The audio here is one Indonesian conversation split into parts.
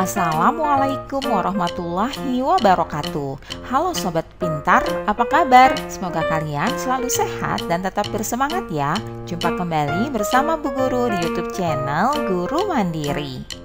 Assalamualaikum warahmatullahi wabarakatuh. Halo sobat pintar, apa kabar? Semoga kalian selalu sehat dan tetap bersemangat ya. Jumpa kembali bersama Bu Guru di YouTube channel Guru Mandiri.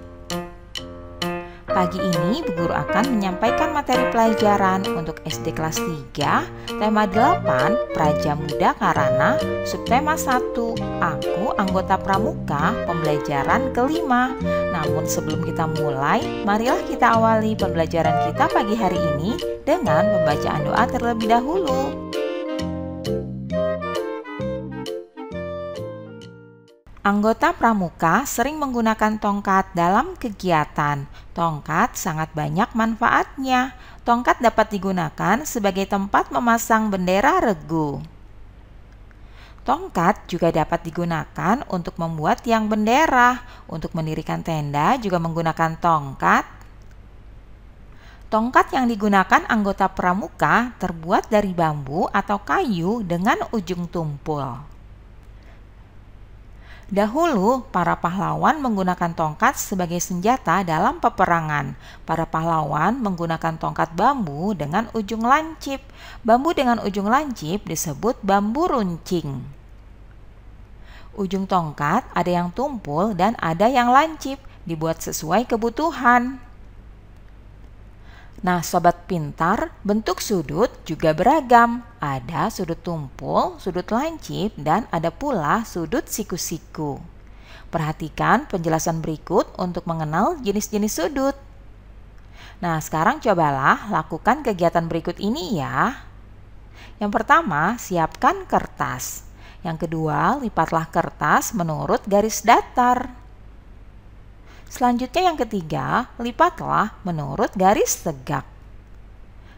Pagi ini, Bu Guru akan menyampaikan materi pelajaran untuk SD kelas 3, tema 8, Praja Muda Karana, subtema 1, Aku Anggota Pramuka, pembelajaran kelima. Namun sebelum kita mulai, marilah kita awali pembelajaran kita pagi hari ini dengan pembacaan doa terlebih dahulu. Anggota pramuka sering menggunakan tongkat dalam kegiatan. Tongkat sangat banyak manfaatnya. Tongkat dapat digunakan sebagai tempat memasang bendera regu. Tongkat juga dapat digunakan untuk membuat tiang bendera. Untuk mendirikan tenda juga menggunakan tongkat. Tongkat yang digunakan anggota pramuka terbuat dari bambu atau kayu dengan ujung tumpul. Dahulu, para pahlawan menggunakan tongkat sebagai senjata dalam peperangan. Para pahlawan menggunakan tongkat bambu dengan ujung lancip. Bambu dengan ujung lancip disebut bambu runcing. Ujung tongkat ada yang tumpul dan ada yang lancip, dibuat sesuai kebutuhan. Nah, sobat pintar, bentuk sudut juga beragam. Ada sudut tumpul, sudut lancip, dan ada pula sudut siku-siku. Perhatikan penjelasan berikut untuk mengenal jenis-jenis sudut. Nah, sekarang cobalah lakukan kegiatan berikut ini ya. Yang pertama, siapkan kertas. Yang kedua, lipatlah kertas menurut garis datar. Selanjutnya yang ketiga, lipatlah menurut garis tegak.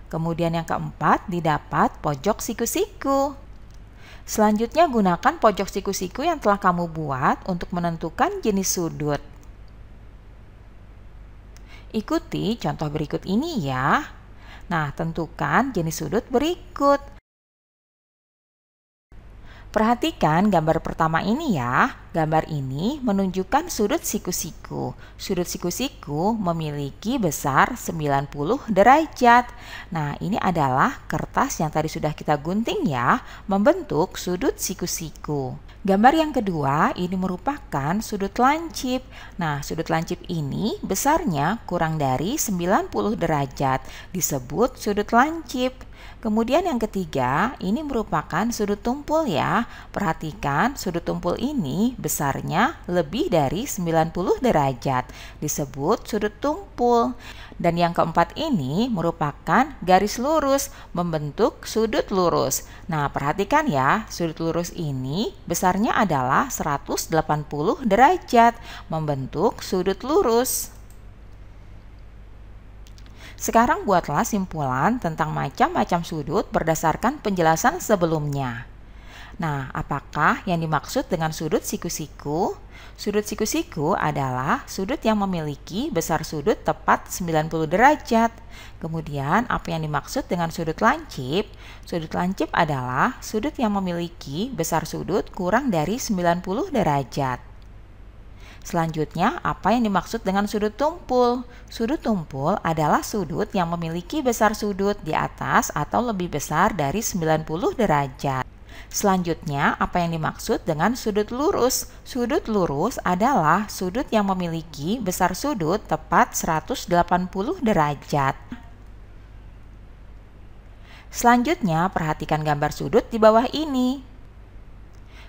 Kemudian yang keempat, didapat pojok siku-siku. Selanjutnya gunakan pojok siku-siku yang telah kamu buat untuk menentukan jenis sudut. Ikuti contoh berikut ini ya. Nah, tentukan jenis sudut berikut. Perhatikan gambar pertama ini ya. Gambar ini menunjukkan sudut siku-siku. Sudut siku-siku memiliki besar 90 derajat. Nah, ini adalah kertas yang tadi sudah kita gunting ya, membentuk sudut siku-siku. Gambar yang kedua ini merupakan sudut lancip. Nah, sudut lancip ini besarnya kurang dari 90 derajat, disebut sudut lancip. Kemudian yang ketiga, ini merupakan sudut tumpul ya. Perhatikan sudut tumpul ini besarnya lebih dari 90 derajat, disebut sudut tumpul. Dan yang keempat ini merupakan garis lurus, membentuk sudut lurus. Nah, perhatikan ya, sudut lurus ini besarnya adalah 180 derajat, membentuk sudut lurus. Sekarang buatlah simpulan tentang macam-macam sudut berdasarkan penjelasan sebelumnya. Nah, apakah yang dimaksud dengan sudut siku-siku? Sudut siku-siku adalah sudut yang memiliki besar sudut tepat 90 derajat. Kemudian, apa yang dimaksud dengan sudut lancip? Sudut lancip adalah sudut yang memiliki besar sudut kurang dari 90 derajat. Selanjutnya, apa yang dimaksud dengan sudut tumpul? Sudut tumpul adalah sudut yang memiliki besar sudut di atas atau lebih besar dari 90 derajat. Selanjutnya, apa yang dimaksud dengan sudut lurus? Sudut lurus adalah sudut yang memiliki besar sudut tepat 180 derajat. Selanjutnya, perhatikan gambar sudut di bawah ini.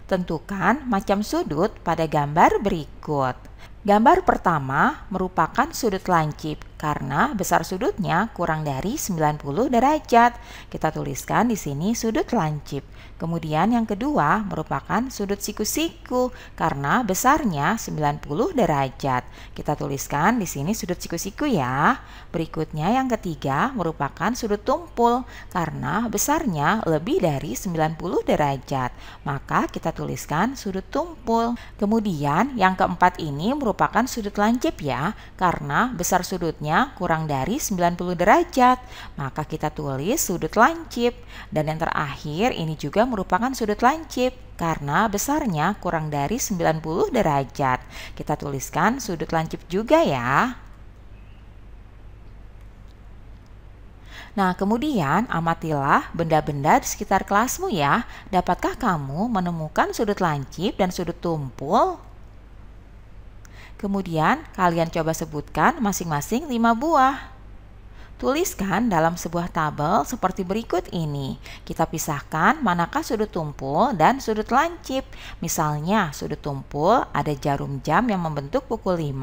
Tentukan macam sudut pada gambar berikut. Gambar pertama merupakan sudut lancip karena besar sudutnya kurang dari 90 derajat. Kita tuliskan di sini sudut lancip. Kemudian yang kedua merupakan sudut siku-siku karena besarnya 90 derajat. Kita tuliskan di sini sudut siku-siku ya. Berikutnya yang ketiga merupakan sudut tumpul karena besarnya lebih dari 90 derajat. Maka kita tuliskan sudut tumpul. Kemudian yang keempat ini merupakan sudut lancip ya karena besar sudutnya lancipnya kurang dari 90 derajat, maka kita tulis sudut lancip. Dan yang terakhir ini juga merupakan sudut lancip karena besarnya kurang dari 90 derajat. Kita tuliskan sudut lancip juga ya. Nah, kemudian amatilah benda-benda di sekitar kelasmu ya. Dapatkah kamu menemukan sudut lancip dan sudut tumpul? Kemudian kalian coba sebutkan masing-masing 5 buah. Tuliskan dalam sebuah tabel seperti berikut ini. Kita pisahkan manakah sudut tumpul dan sudut lancip. Misalnya sudut tumpul ada jarum jam yang membentuk pukul 5,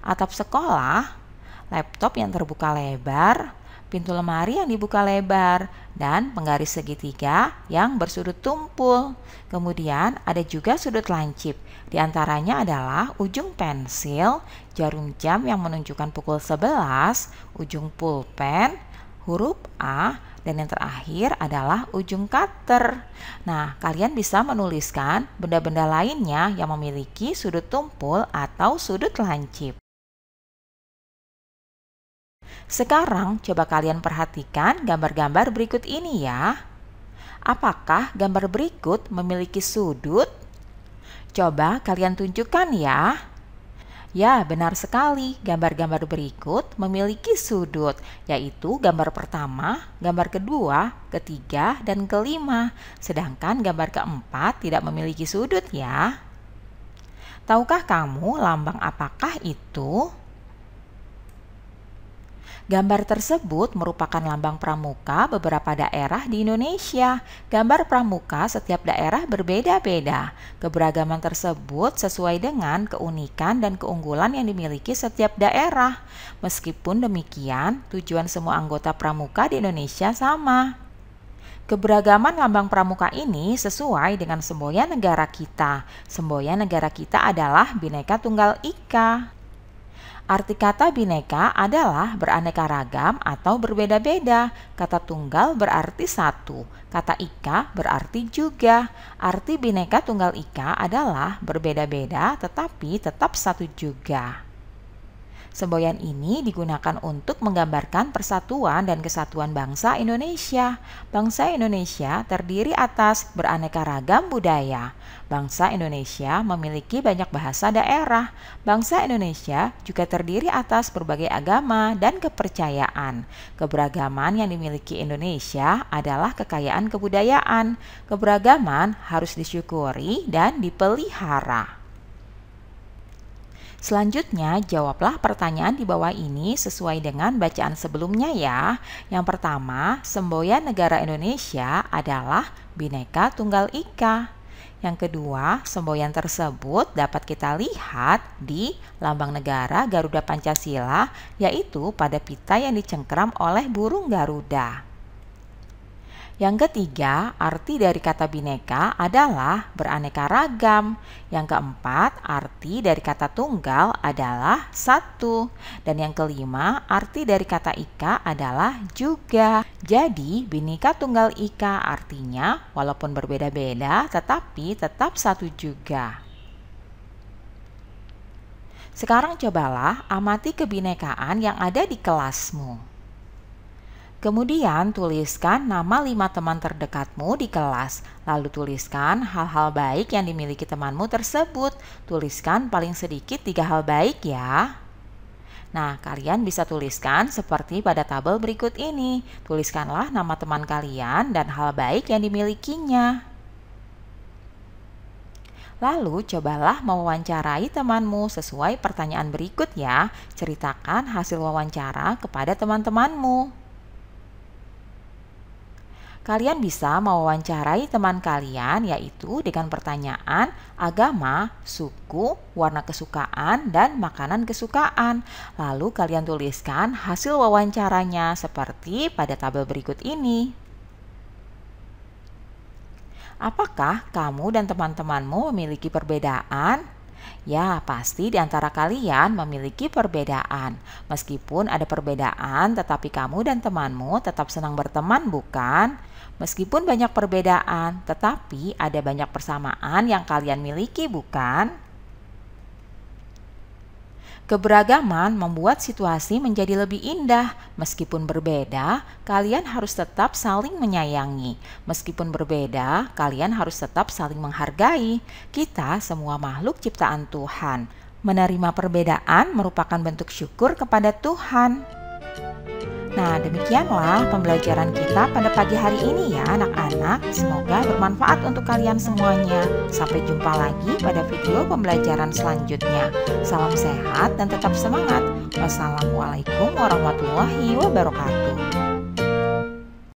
atap sekolah, laptop yang terbuka lebar, pintu lemari yang dibuka lebar, dan penggaris segitiga yang bersudut tumpul. Kemudian ada juga sudut lancip, di antaranya adalah ujung pensil, jarum jam yang menunjukkan pukul 11, ujung pulpen, huruf A, dan yang terakhir adalah ujung cutter. Nah, kalian bisa menuliskan benda-benda lainnya yang memiliki sudut tumpul atau sudut lancip. Sekarang coba kalian perhatikan gambar-gambar berikut ini ya. Apakah gambar berikut memiliki sudut? Coba kalian tunjukkan ya. Ya, benar sekali. Gambar-gambar berikut memiliki sudut, yaitu gambar pertama, gambar kedua, ketiga, dan kelima. Sedangkan gambar keempat tidak memiliki sudut ya. Tahukah kamu lambang apakah itu? Gambar tersebut merupakan lambang pramuka beberapa daerah di Indonesia. Gambar pramuka setiap daerah berbeda-beda. Keberagaman tersebut sesuai dengan keunikan dan keunggulan yang dimiliki setiap daerah. Meskipun demikian, tujuan semua anggota pramuka di Indonesia sama. Keberagaman lambang pramuka ini sesuai dengan semboyan negara kita. Semboyan negara kita adalah Bhinneka Tunggal Ika. Arti kata bineka adalah beraneka ragam atau berbeda-beda. Kata tunggal berarti satu, kata ika berarti juga. Arti bineka tunggal ika adalah berbeda-beda tetapi tetap satu juga. Semboyan ini digunakan untuk menggambarkan persatuan dan kesatuan bangsa Indonesia. Bangsa Indonesia terdiri atas beraneka ragam budaya. Bangsa Indonesia memiliki banyak bahasa daerah. Bangsa Indonesia juga terdiri atas berbagai agama dan kepercayaan. Keberagaman yang dimiliki Indonesia adalah kekayaan kebudayaan. Keberagaman harus disyukuri dan dipelihara. Selanjutnya, jawablah pertanyaan di bawah ini sesuai dengan bacaan sebelumnya ya. Yang pertama, semboyan negara Indonesia adalah Bhinneka Tunggal Ika. Yang kedua, semboyan tersebut dapat kita lihat di lambang negara Garuda Pancasila, yaitu pada pita yang dicengkram oleh burung Garuda. Yang ketiga, arti dari kata bineka adalah beraneka ragam. Yang keempat, arti dari kata tunggal adalah satu. Dan yang kelima, arti dari kata ika adalah juga. Jadi, bineka tunggal ika artinya walaupun berbeda-beda tetapi tetap satu juga. Sekarang cobalah amati kebinekaan yang ada di kelasmu. Kemudian tuliskan nama lima teman terdekatmu di kelas, lalu tuliskan hal-hal baik yang dimiliki temanmu tersebut. Tuliskan paling sedikit tiga hal baik ya. Nah, kalian bisa tuliskan seperti pada tabel berikut ini. Tuliskanlah nama teman kalian dan hal baik yang dimilikinya. Lalu cobalah mewawancarai temanmu sesuai pertanyaan berikut ya. Ceritakan hasil wawancara kepada teman-temanmu. Kalian bisa mewawancarai teman kalian yaitu dengan pertanyaan agama, suku, warna kesukaan, dan makanan kesukaan. Lalu kalian tuliskan hasil wawancaranya seperti pada tabel berikut ini. Apakah kamu dan teman-temanmu memiliki perbedaan Ya, pasti di antara kalian memiliki perbedaan. Meskipun ada perbedaan, tetapi kamu dan temanmu tetap senang berteman, bukan? Meskipun banyak perbedaan, tetapi ada banyak persamaan yang kalian miliki, bukan? Keberagaman membuat situasi menjadi lebih indah. Meskipun berbeda, kalian harus tetap saling menyayangi. Meskipun berbeda, kalian harus tetap saling menghargai. Kita semua makhluk ciptaan Tuhan. Menerima perbedaan merupakan bentuk syukur kepada Tuhan. Nah, demikianlah pembelajaran kita pada pagi hari ini ya anak-anak. Semoga bermanfaat untuk kalian semuanya. Sampai jumpa lagi pada video pembelajaran selanjutnya. Salam sehat dan tetap semangat. Wassalamualaikum warahmatullahi wabarakatuh.